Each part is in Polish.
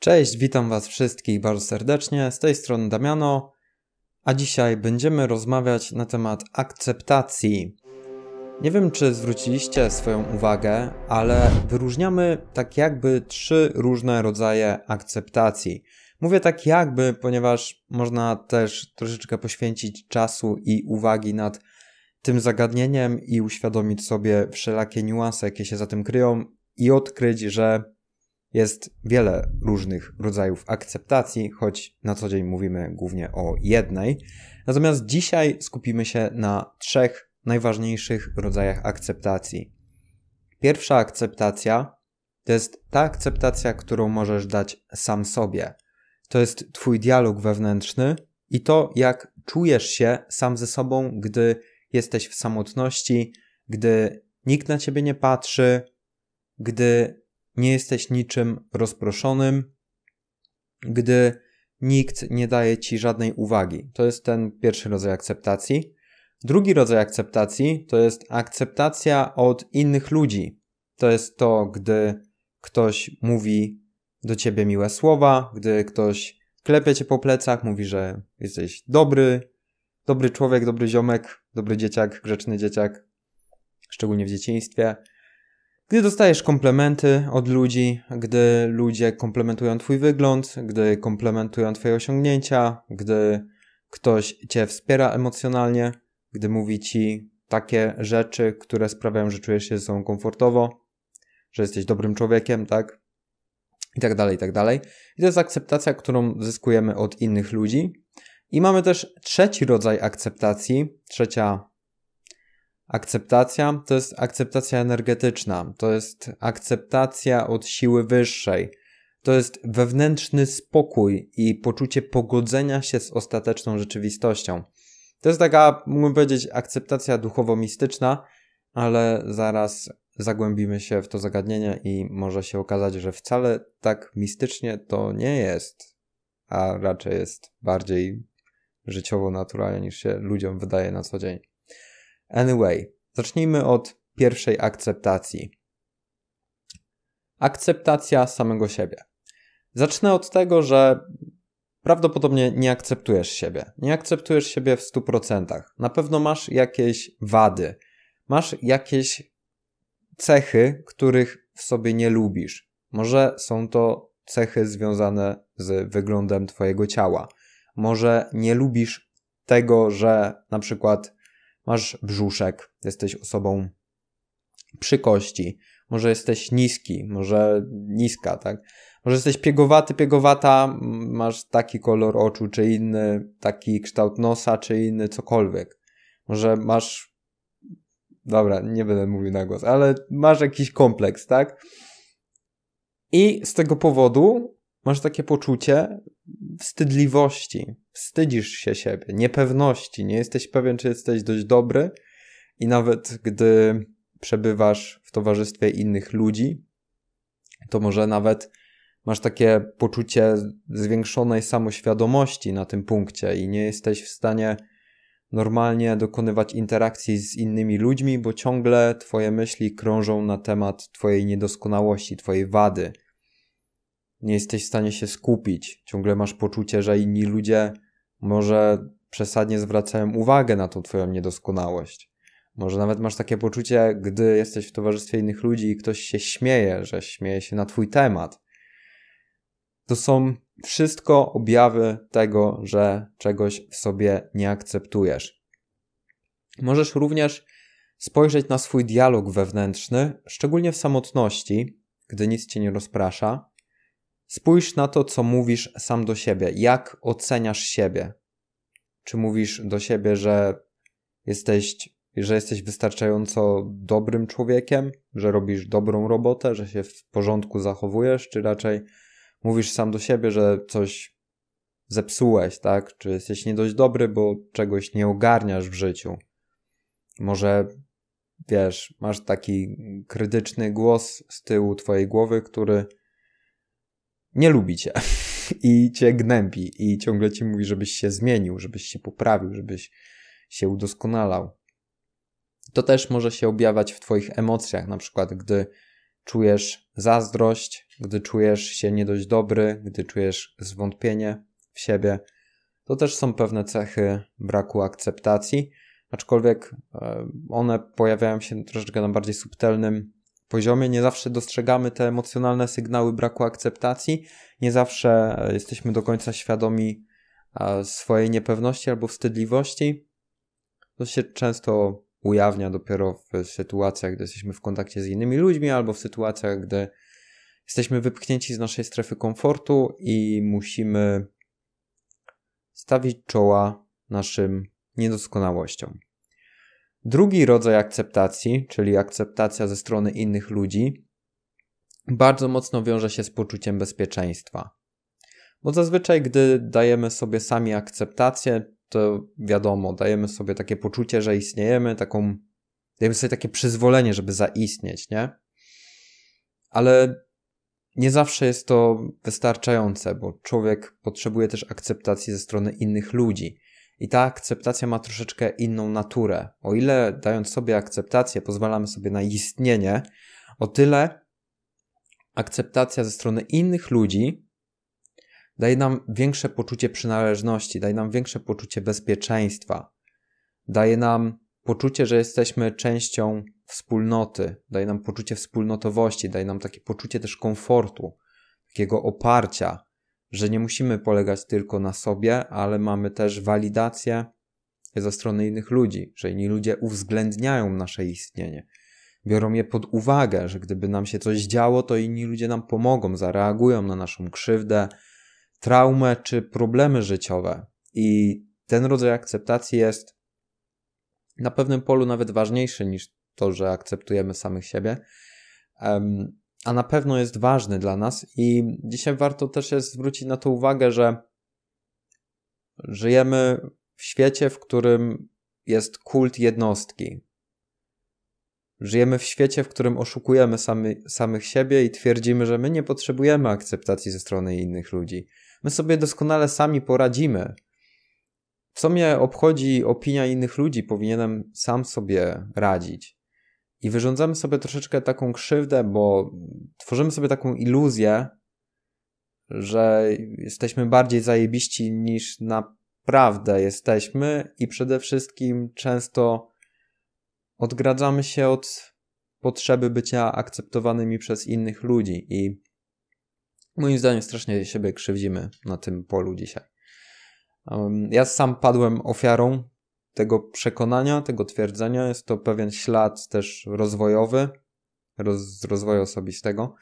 Cześć, witam Was wszystkich bardzo serdecznie. Z tej strony Damiano, a dzisiaj będziemy rozmawiać na temat akceptacji. Nie wiem, czy zwróciliście swoją uwagę, ale wyróżniamy tak jakby trzy różne rodzaje akceptacji. Mówię tak jakby, ponieważ można też troszeczkę poświęcić czasu i uwagi nad tym zagadnieniem i uświadomić sobie wszelakie niuanse, jakie się za tym kryją i odkryć, że jest wiele różnych rodzajów akceptacji, choć na co dzień mówimy głównie o jednej. Natomiast dzisiaj skupimy się na trzech najważniejszych rodzajach akceptacji. Pierwsza akceptacja to jest ta akceptacja, którą możesz dać sam sobie. To jest Twój dialog wewnętrzny i to, jak czujesz się sam ze sobą, gdy jesteś w samotności, gdy nikt na Ciebie nie patrzy, gdy nie jesteś niczym rozproszonym, gdy nikt nie daje ci żadnej uwagi. To jest ten pierwszy rodzaj akceptacji. Drugi rodzaj akceptacji to jest akceptacja od innych ludzi. To jest to, gdy ktoś mówi do ciebie miłe słowa, gdy ktoś klepie cię po plecach, mówi, że jesteś dobry, dobry człowiek, dobry ziomek, dobry dzieciak, grzeczny dzieciak, szczególnie w dzieciństwie. Gdy dostajesz komplementy od ludzi, gdy ludzie komplementują Twój wygląd, gdy komplementują Twoje osiągnięcia, gdy ktoś Cię wspiera emocjonalnie, gdy mówi Ci takie rzeczy, które sprawiają, że czujesz się ze sobą komfortowo, że jesteś dobrym człowiekiem, tak? I tak dalej, i tak dalej. I to jest akceptacja, którą zyskujemy od innych ludzi. I mamy też trzeci rodzaj akceptacji, trzecia Akceptacja to jest akceptacja energetyczna, to jest akceptacja od siły wyższej, to jest wewnętrzny spokój i poczucie pogodzenia się z ostateczną rzeczywistością. To jest taka, mógłbym powiedzieć, akceptacja duchowo-mistyczna, ale zaraz zagłębimy się w to zagadnienie i może się okazać, że wcale tak mistycznie to nie jest, a raczej jest bardziej życiowo naturalnie niż się ludziom wydaje na co dzień. Anyway, zacznijmy od pierwszej akceptacji. Akceptacja samego siebie. Zacznę od tego, że prawdopodobnie nie akceptujesz siebie. Nie akceptujesz siebie w 100%. Na pewno masz jakieś wady, masz jakieś cechy, których w sobie nie lubisz. Może są to cechy związane z wyglądem Twojego ciała. Może nie lubisz tego, że na przykład masz brzuszek, jesteś osobą przy kości, może jesteś niski, może niska, tak? Może jesteś piegowaty, piegowata, masz taki kolor oczu, czy inny, taki kształt nosa, czy inny, cokolwiek. Może masz. Dobra, nie będę mówił na głos, ale masz jakiś kompleks, tak? I z tego powodu masz takie poczucie wstydliwości, Wstydzisz się siebie, niepewności, nie jesteś pewien, czy jesteś dość dobry, i nawet gdy przebywasz w towarzystwie innych ludzi, to może nawet masz takie poczucie zwiększonej samoświadomości na tym punkcie i nie jesteś w stanie normalnie dokonywać interakcji z innymi ludźmi, bo ciągle Twoje myśli krążą na temat Twojej niedoskonałości, Twojej wady. Nie jesteś w stanie się skupić, ciągle masz poczucie, że inni ludzie może przesadnie zwracałem uwagę na tą twoją niedoskonałość. Może nawet masz takie poczucie, gdy jesteś w towarzystwie innych ludzi i ktoś się śmieje, że śmieje się na twój temat. To są wszystko objawy tego, że czegoś w sobie nie akceptujesz. Możesz również spojrzeć na swój dialog wewnętrzny, szczególnie w samotności, gdy nic cię nie rozprasza, Spójrz na to, co mówisz sam do siebie. Jak oceniasz siebie? Czy mówisz do siebie, że jesteś, że jesteś wystarczająco dobrym człowiekiem, że robisz dobrą robotę, że się w porządku zachowujesz, czy raczej mówisz sam do siebie, że coś zepsułeś, tak? Czy jesteś nie dość dobry, bo czegoś nie ogarniasz w życiu? Może wiesz, masz taki krytyczny głos z tyłu twojej głowy, który nie lubi cię i cię gnębi i ciągle ci mówi, żebyś się zmienił, żebyś się poprawił, żebyś się udoskonalał. To też może się objawiać w Twoich emocjach, na przykład gdy czujesz zazdrość, gdy czujesz się nie dość dobry, gdy czujesz zwątpienie w siebie. To też są pewne cechy braku akceptacji, aczkolwiek e, one pojawiają się troszeczkę na bardziej subtelnym poziomie. Nie zawsze dostrzegamy te emocjonalne sygnały braku akceptacji, nie zawsze e, jesteśmy do końca świadomi swojej niepewności albo wstydliwości. To się często ujawnia dopiero w sytuacjach, gdy jesteśmy w kontakcie z innymi ludźmi, albo w sytuacjach, gdy jesteśmy wypchnięci z naszej strefy komfortu i musimy stawić czoła naszym niedoskonałościom. Drugi rodzaj akceptacji, czyli akceptacja ze strony innych ludzi, bardzo mocno wiąże się z poczuciem bezpieczeństwa. Bo zazwyczaj, gdy dajemy sobie sami akceptację, to wiadomo, dajemy sobie takie poczucie, że istniejemy, taką, dajemy sobie takie przyzwolenie, żeby zaistnieć, nie? Ale nie zawsze jest to wystarczające, bo człowiek potrzebuje też akceptacji ze strony innych ludzi. I ta akceptacja ma troszeczkę inną naturę. O ile dając sobie akceptację, pozwalamy sobie na istnienie, o tyle akceptacja ze strony innych ludzi daje nam większe poczucie przynależności, daje nam większe poczucie bezpieczeństwa, daje nam poczucie, że jesteśmy częścią wspólnoty, daje nam poczucie wspólnotowości, daje nam takie poczucie też komfortu, takiego oparcia, że nie musimy polegać tylko na sobie, ale mamy też walidację ze strony innych ludzi, że inni ludzie uwzględniają nasze istnienie, biorą je pod uwagę, że gdyby nam się coś działo, to inni ludzie nam pomogą, zareagują na naszą krzywdę, traumę czy problemy życiowe. I ten rodzaj akceptacji jest na pewnym polu nawet ważniejszy niż to, że akceptujemy samych siebie a na pewno jest ważny dla nas i dzisiaj warto też jest zwrócić na to uwagę, że żyjemy w świecie, w którym jest kult jednostki. Żyjemy w świecie, w którym oszukujemy sami, samych siebie i twierdzimy, że my nie potrzebujemy akceptacji ze strony innych ludzi. My sobie doskonale sami poradzimy. Co mnie obchodzi opinia innych ludzi, powinienem sam sobie radzić i wyrządzamy sobie troszeczkę taką krzywdę, bo tworzymy sobie taką iluzję, że jesteśmy bardziej zajebiści niż naprawdę jesteśmy i przede wszystkim często odgradzamy się od potrzeby bycia akceptowanymi przez innych ludzi i moim zdaniem strasznie siebie krzywdzimy na tym polu dzisiaj. Ja sam padłem ofiarą tego przekonania, tego twierdzenia. Jest to pewien ślad też rozwojowy, roz, rozwoju osobistego.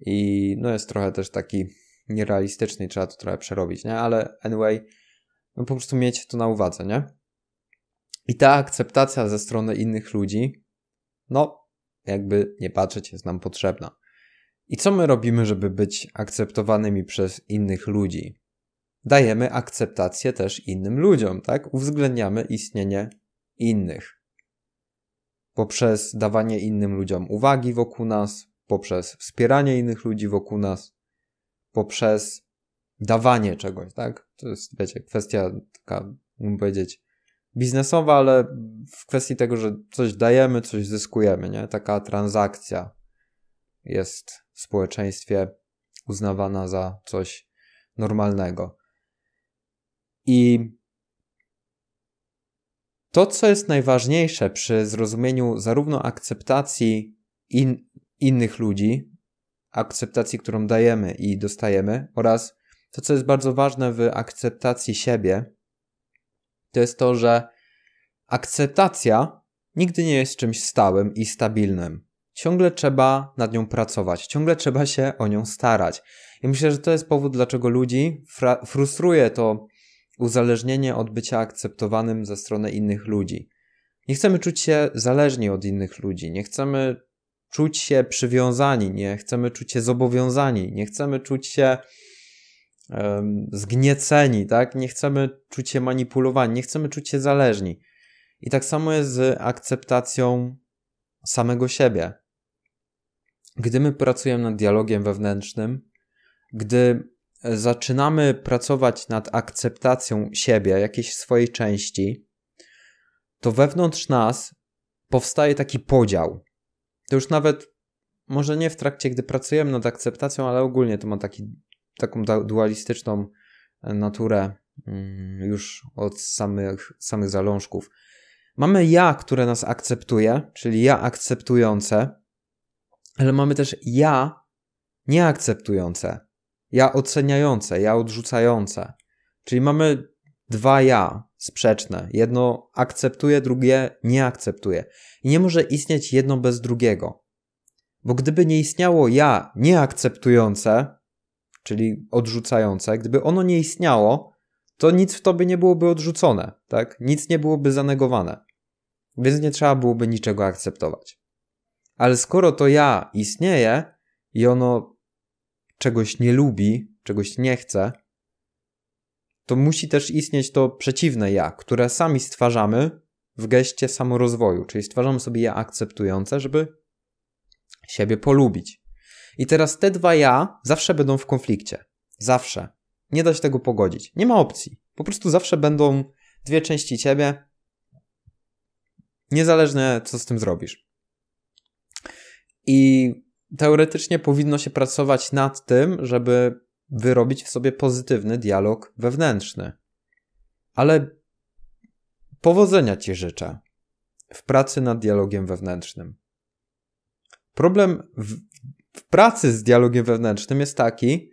I no jest trochę też taki nierealistyczny, trzeba to trochę przerobić, nie? Ale anyway, no po prostu mieć to na uwadze, nie? I ta akceptacja ze strony innych ludzi, no jakby nie patrzeć, jest nam potrzebna. I co my robimy, żeby być akceptowanymi przez innych ludzi? dajemy akceptację też innym ludziom, tak? Uwzględniamy istnienie innych. Poprzez dawanie innym ludziom uwagi wokół nas, poprzez wspieranie innych ludzi wokół nas, poprzez dawanie czegoś, tak? To jest, wiecie, kwestia taka, mógłbym powiedzieć, biznesowa, ale w kwestii tego, że coś dajemy, coś zyskujemy, nie? Taka transakcja jest w społeczeństwie uznawana za coś normalnego. I to, co jest najważniejsze przy zrozumieniu zarówno akceptacji in, innych ludzi, akceptacji, którą dajemy i dostajemy, oraz to, co jest bardzo ważne w akceptacji siebie, to jest to, że akceptacja nigdy nie jest czymś stałym i stabilnym. Ciągle trzeba nad nią pracować, ciągle trzeba się o nią starać. I myślę, że to jest powód, dlaczego ludzi frustruje to uzależnienie od bycia akceptowanym ze strony innych ludzi. Nie chcemy czuć się zależni od innych ludzi, nie chcemy czuć się przywiązani, nie chcemy czuć się zobowiązani, nie chcemy czuć się um, zgnieceni, tak? Nie chcemy czuć się manipulowani, nie chcemy czuć się zależni. I tak samo jest z akceptacją samego siebie. Gdy my pracujemy nad dialogiem wewnętrznym, gdy zaczynamy pracować nad akceptacją siebie, jakiejś swojej części, to wewnątrz nas powstaje taki podział. To już nawet może nie w trakcie, gdy pracujemy nad akceptacją, ale ogólnie to ma taki, taką dualistyczną e, naturę mm, już od samych, samych zalążków. Mamy ja, które nas akceptuje, czyli ja akceptujące, ale mamy też ja nieakceptujące ja oceniające, ja odrzucające. Czyli mamy dwa ja sprzeczne. Jedno akceptuje, drugie nie akceptuje. I nie może istnieć jedno bez drugiego. Bo gdyby nie istniało ja nieakceptujące, czyli odrzucające, gdyby ono nie istniało, to nic w tobie nie byłoby odrzucone, tak? Nic nie byłoby zanegowane. Więc nie trzeba byłoby niczego akceptować. Ale skoro to ja istnieje i ono czegoś nie lubi, czegoś nie chce, to musi też istnieć to przeciwne ja, które sami stwarzamy w geście samorozwoju, czyli stwarzamy sobie ja akceptujące, żeby siebie polubić. I teraz te dwa ja zawsze będą w konflikcie. Zawsze. Nie da się tego pogodzić. Nie ma opcji. Po prostu zawsze będą dwie części ciebie, niezależne co z tym zrobisz. I teoretycznie powinno się pracować nad tym, żeby wyrobić w sobie pozytywny dialog wewnętrzny. Ale powodzenia Ci życzę w pracy nad dialogiem wewnętrznym. Problem w, w pracy z dialogiem wewnętrznym jest taki,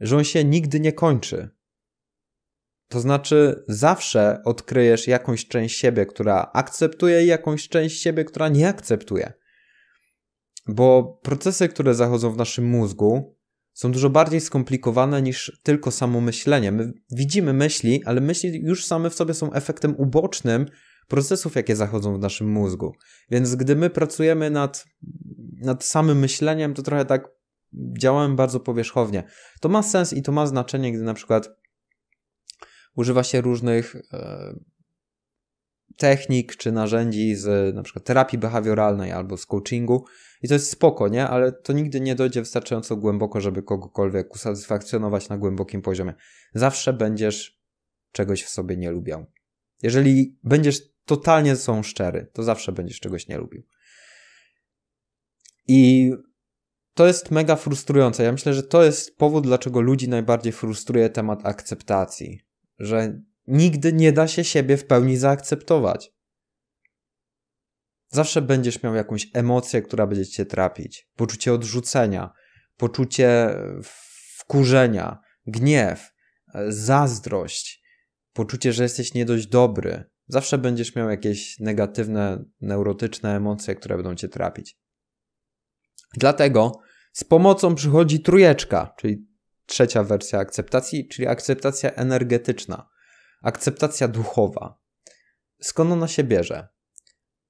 że on się nigdy nie kończy. To znaczy, zawsze odkryjesz jakąś część siebie, która akceptuje, i jakąś część siebie, która nie akceptuje bo procesy, które zachodzą w naszym mózgu, są dużo bardziej skomplikowane niż tylko samo myślenie. My widzimy myśli, ale myśli już same w sobie są efektem ubocznym procesów, jakie zachodzą w naszym mózgu. Więc gdy my pracujemy nad, nad samym myśleniem, to trochę tak działamy bardzo powierzchownie. To ma sens i to ma znaczenie, gdy na przykład używa się różnych e, technik czy narzędzi z na przykład terapii behawioralnej albo z coachingu i to jest spoko, nie? Ale to nigdy nie dojdzie wystarczająco głęboko, żeby kogokolwiek usatysfakcjonować na głębokim poziomie. Zawsze będziesz czegoś w sobie nie lubiał. Jeżeli będziesz totalnie ze szczery, to zawsze będziesz czegoś nie lubił. I to jest mega frustrujące. Ja myślę, że to jest powód, dlaczego ludzi najbardziej frustruje temat akceptacji. Że Nigdy nie da się siebie w pełni zaakceptować. Zawsze będziesz miał jakąś emocję, która będzie cię trapić. Poczucie odrzucenia, poczucie e, wkurzenia, gniew, e, zazdrość, poczucie, że jesteś nie dość dobry. Zawsze będziesz miał jakieś negatywne, neurotyczne emocje, które będą cię trapić. Dlatego z pomocą przychodzi trójeczka, czyli trzecia wersja akceptacji, czyli akceptacja energetyczna akceptacja duchowa. Skąd ona się bierze?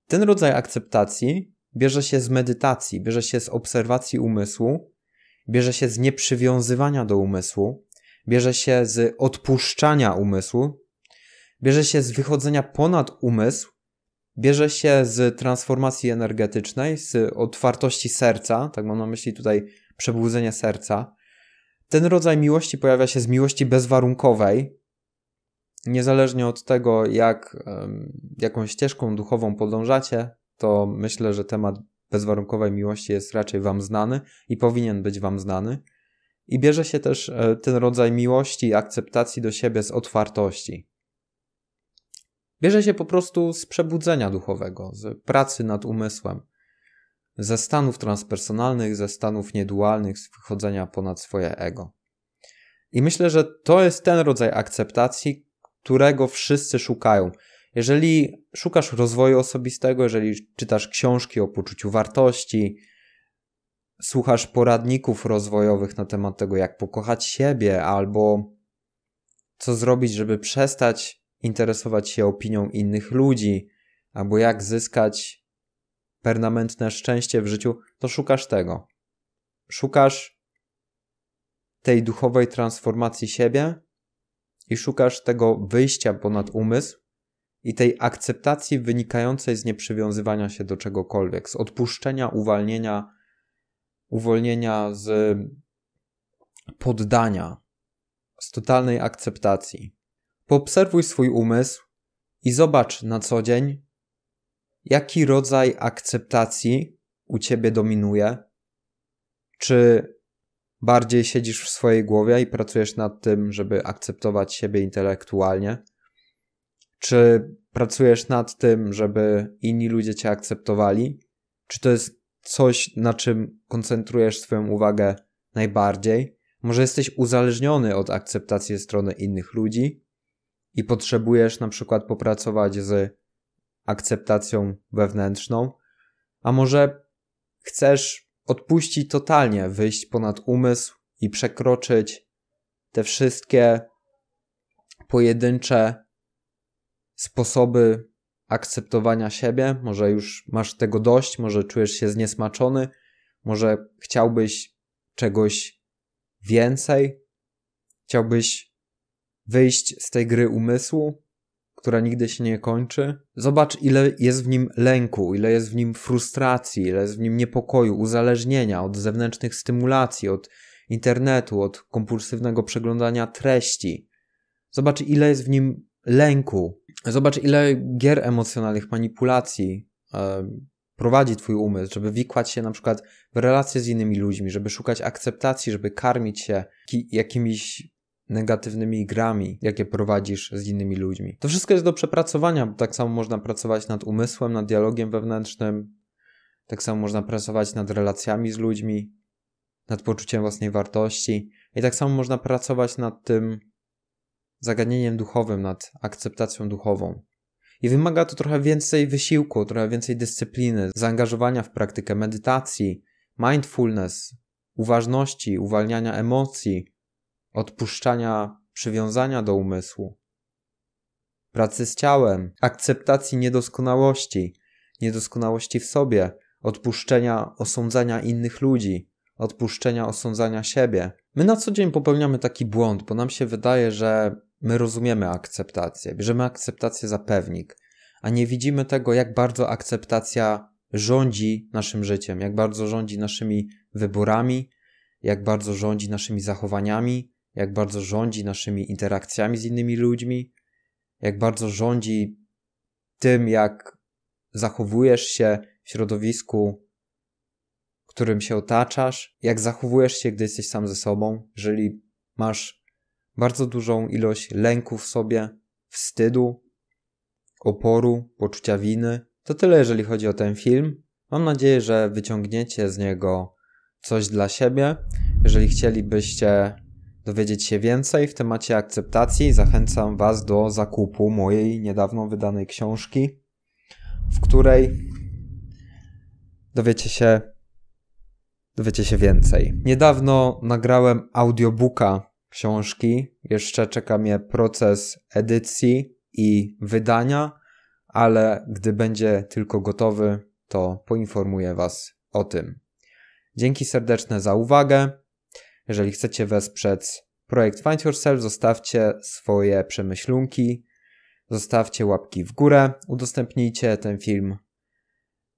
Ten rodzaj akceptacji bierze się z medytacji, bierze się z obserwacji umysłu, bierze się z nieprzywiązywania do umysłu, bierze się z odpuszczania umysłu, bierze się z wychodzenia ponad umysł, bierze się z transformacji energetycznej, z otwartości serca, tak mam na myśli tutaj przebudzenie serca. Ten rodzaj miłości pojawia się z miłości bezwarunkowej, niezależnie od tego, jak, jaką ścieżką duchową podążacie, to myślę, że temat bezwarunkowej miłości jest raczej Wam znany i powinien być Wam znany. I bierze się też e, ten rodzaj miłości i akceptacji do siebie z otwartości. Bierze się po prostu z przebudzenia duchowego, z pracy nad umysłem, ze stanów transpersonalnych, ze stanów niedualnych, z wychodzenia ponad swoje ego. I myślę, że to jest ten rodzaj akceptacji, którego wszyscy szukają. Jeżeli szukasz rozwoju osobistego, jeżeli czytasz książki o poczuciu wartości, słuchasz poradników rozwojowych na temat tego, jak pokochać siebie albo co zrobić, żeby przestać interesować się opinią innych ludzi, albo jak zyskać permanentne szczęście w życiu, to szukasz tego. Szukasz tej duchowej transformacji siebie, i szukasz tego wyjścia ponad umysł i tej akceptacji wynikającej z nieprzywiązywania się do czegokolwiek, z odpuszczenia, uwalnienia, uwolnienia, z poddania, z totalnej akceptacji. Poobserwuj swój umysł i zobacz na co dzień, jaki rodzaj akceptacji u ciebie dominuje. Czy bardziej siedzisz w swojej głowie i pracujesz nad tym, żeby akceptować siebie intelektualnie? Czy pracujesz nad tym, żeby inni ludzie cię akceptowali? Czy to jest coś, na czym koncentrujesz swoją uwagę najbardziej? Może jesteś uzależniony od akceptacji strony innych ludzi i potrzebujesz na przykład popracować z akceptacją wewnętrzną, a może chcesz odpuścić totalnie, wyjść ponad umysł i przekroczyć te wszystkie pojedyncze sposoby akceptowania siebie. Może już masz tego dość, może czujesz się zniesmaczony, może chciałbyś czegoś więcej, chciałbyś wyjść z tej gry umysłu, która nigdy się nie kończy. Zobacz, ile jest w nim lęku, ile jest w nim frustracji, ile jest w nim niepokoju, uzależnienia od zewnętrznych stymulacji, od internetu, od kompulsywnego przeglądania treści. Zobacz, ile jest w nim lęku. Zobacz, ile gier emocjonalnych, manipulacji yy, prowadzi twój umysł, żeby wikłać się na przykład w relacje z innymi ludźmi, żeby szukać akceptacji, żeby karmić się jakimiś negatywnymi grami, jakie prowadzisz z innymi ludźmi. To wszystko jest do przepracowania, bo tak samo można pracować nad umysłem, nad dialogiem wewnętrznym, tak samo można pracować nad relacjami z ludźmi, nad poczuciem własnej wartości i tak samo można pracować nad tym zagadnieniem duchowym, nad akceptacją duchową. I wymaga to trochę więcej wysiłku, trochę więcej dyscypliny, zaangażowania w praktykę medytacji, mindfulness, uważności, uwalniania emocji, odpuszczania przywiązania do umysłu, pracy z ciałem, akceptacji niedoskonałości, niedoskonałości w sobie, odpuszczenia osądzania innych ludzi, odpuszczenia osądzania siebie. My na co dzień popełniamy taki błąd, bo nam się wydaje, że my rozumiemy akceptację, bierzemy akceptację za pewnik, a nie widzimy tego, jak bardzo akceptacja rządzi naszym życiem, jak bardzo rządzi naszymi wyborami, jak bardzo rządzi naszymi zachowaniami, jak bardzo rządzi naszymi interakcjami z innymi ludźmi, jak bardzo rządzi tym, jak zachowujesz się w środowisku, którym się otaczasz, jak zachowujesz się, gdy jesteś sam ze sobą, jeżeli masz bardzo dużą ilość lęku w sobie, wstydu, oporu, poczucia winy. To tyle, jeżeli chodzi o ten film. Mam nadzieję, że wyciągniecie z niego coś dla siebie. Jeżeli chcielibyście dowiedzieć się więcej w temacie akceptacji, zachęcam Was do zakupu mojej niedawno wydanej książki, w której dowiecie się dowiecie się więcej. Niedawno nagrałem audiobooka książki. Jeszcze czeka mnie proces edycji i wydania, ale gdy będzie tylko gotowy, to poinformuję Was o tym. Dzięki serdeczne za uwagę. Jeżeli chcecie wesprzeć projekt Find Yourself, zostawcie swoje przemyślunki, zostawcie łapki w górę, udostępnijcie ten film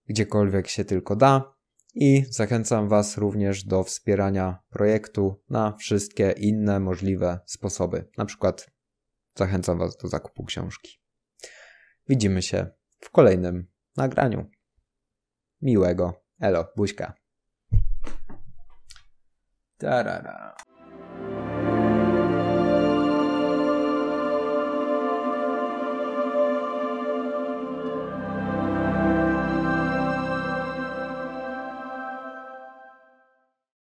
gdziekolwiek się tylko da. I zachęcam Was również do wspierania projektu na wszystkie inne możliwe sposoby. Na przykład zachęcam Was do zakupu książki. Widzimy się w kolejnym nagraniu. Miłego. Elo, buźka. Da da da.